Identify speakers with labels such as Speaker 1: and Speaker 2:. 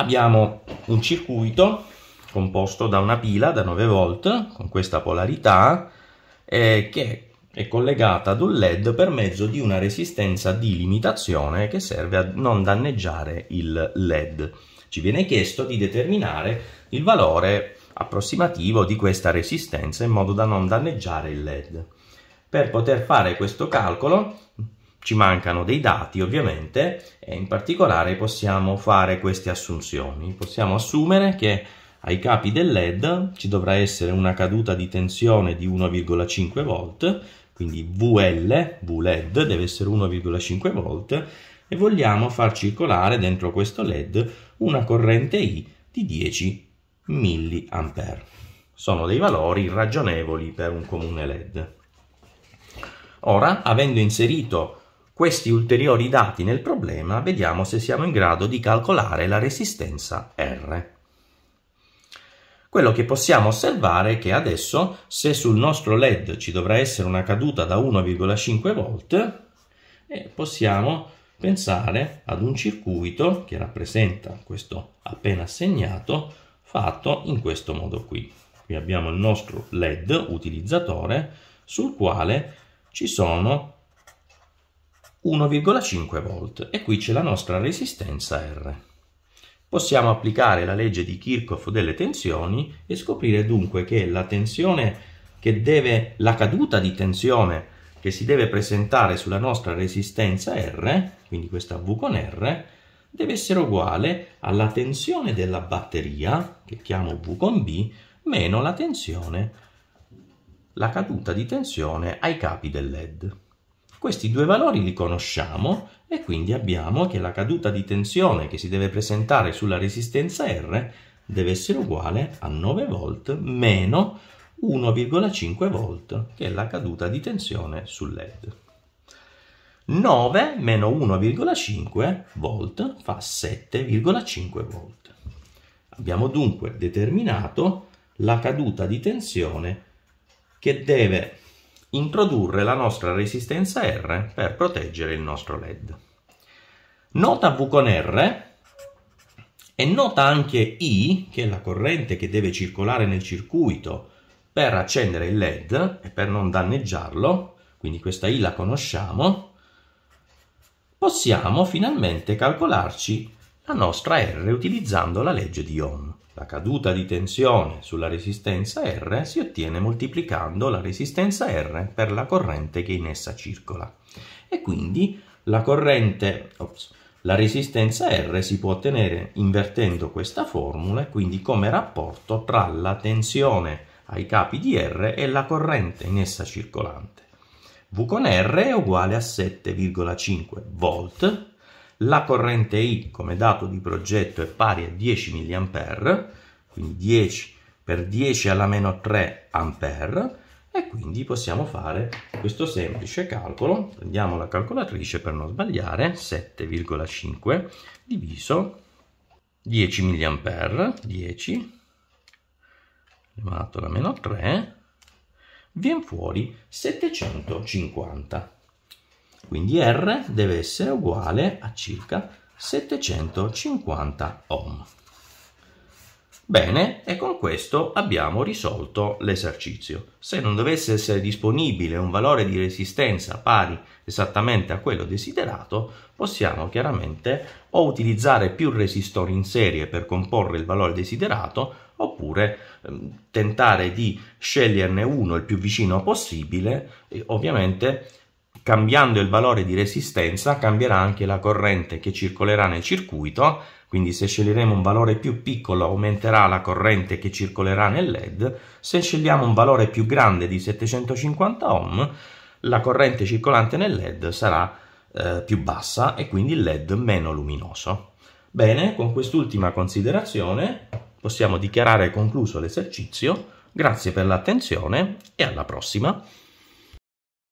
Speaker 1: abbiamo un circuito composto da una pila da 9 volt con questa polarità eh, che è collegata ad un LED per mezzo di una resistenza di limitazione che serve a non danneggiare il LED. Ci viene chiesto di determinare il valore approssimativo di questa resistenza in modo da non danneggiare il LED. Per poter fare questo calcolo ci mancano dei dati ovviamente e in particolare possiamo fare queste assunzioni. Possiamo assumere che ai capi del LED ci dovrà essere una caduta di tensione di 1,5 volt, quindi VL, VLED deve essere 1,5 volt e vogliamo far circolare dentro questo LED una corrente I di 10 mA. Sono dei valori ragionevoli per un comune LED. Ora, avendo inserito questi ulteriori dati nel problema vediamo se siamo in grado di calcolare la resistenza R. Quello che possiamo osservare è che adesso se sul nostro LED ci dovrà essere una caduta da 1,5 volt, eh, possiamo pensare ad un circuito che rappresenta questo appena segnato fatto in questo modo qui. Qui abbiamo il nostro LED utilizzatore sul quale ci sono 1,5 volt e qui c'è la nostra resistenza R. Possiamo applicare la legge di Kirchhoff delle tensioni e scoprire dunque che la tensione che deve la caduta di tensione che si deve presentare sulla nostra resistenza R, quindi questa V con R, deve essere uguale alla tensione della batteria, che chiamo V con B, meno la tensione, la caduta di tensione ai capi del LED. Questi due valori li conosciamo e quindi abbiamo che la caduta di tensione che si deve presentare sulla resistenza R deve essere uguale a 9 volt meno 1,5 volt, che è la caduta di tensione sul LED. 9 meno 1,5 volt fa 7,5 volt. Abbiamo dunque determinato la caduta di tensione che deve introdurre la nostra resistenza R per proteggere il nostro LED. Nota V con R e nota anche I, che è la corrente che deve circolare nel circuito per accendere il LED e per non danneggiarlo, quindi questa I la conosciamo, possiamo finalmente calcolarci la nostra R utilizzando la legge di Ohm. La caduta di tensione sulla resistenza R si ottiene moltiplicando la resistenza R per la corrente che in essa circola e quindi la corrente, ops, la resistenza R si può ottenere invertendo questa formula e quindi come rapporto tra la tensione ai capi di R e la corrente in essa circolante. V con R è uguale a 7,5 volt la corrente I come dato di progetto è pari a 10 mA, quindi 10 per 10 alla meno 3 A, e quindi possiamo fare questo semplice calcolo, prendiamo la calcolatrice per non sbagliare, 7,5 diviso 10 mA, 10 elevato alla meno 3, viene fuori 750 quindi R deve essere uguale a circa 750 ohm. Bene, e con questo abbiamo risolto l'esercizio. Se non dovesse essere disponibile un valore di resistenza pari esattamente a quello desiderato, possiamo chiaramente o utilizzare più resistori in serie per comporre il valore desiderato, oppure ehm, tentare di sceglierne uno il più vicino possibile, ovviamente cambiando il valore di resistenza cambierà anche la corrente che circolerà nel circuito, quindi se sceglieremo un valore più piccolo aumenterà la corrente che circolerà nel LED, se scegliamo un valore più grande di 750 ohm la corrente circolante nel LED sarà eh, più bassa e quindi il LED meno luminoso. Bene, con quest'ultima considerazione possiamo dichiarare concluso l'esercizio, grazie per l'attenzione e alla prossima!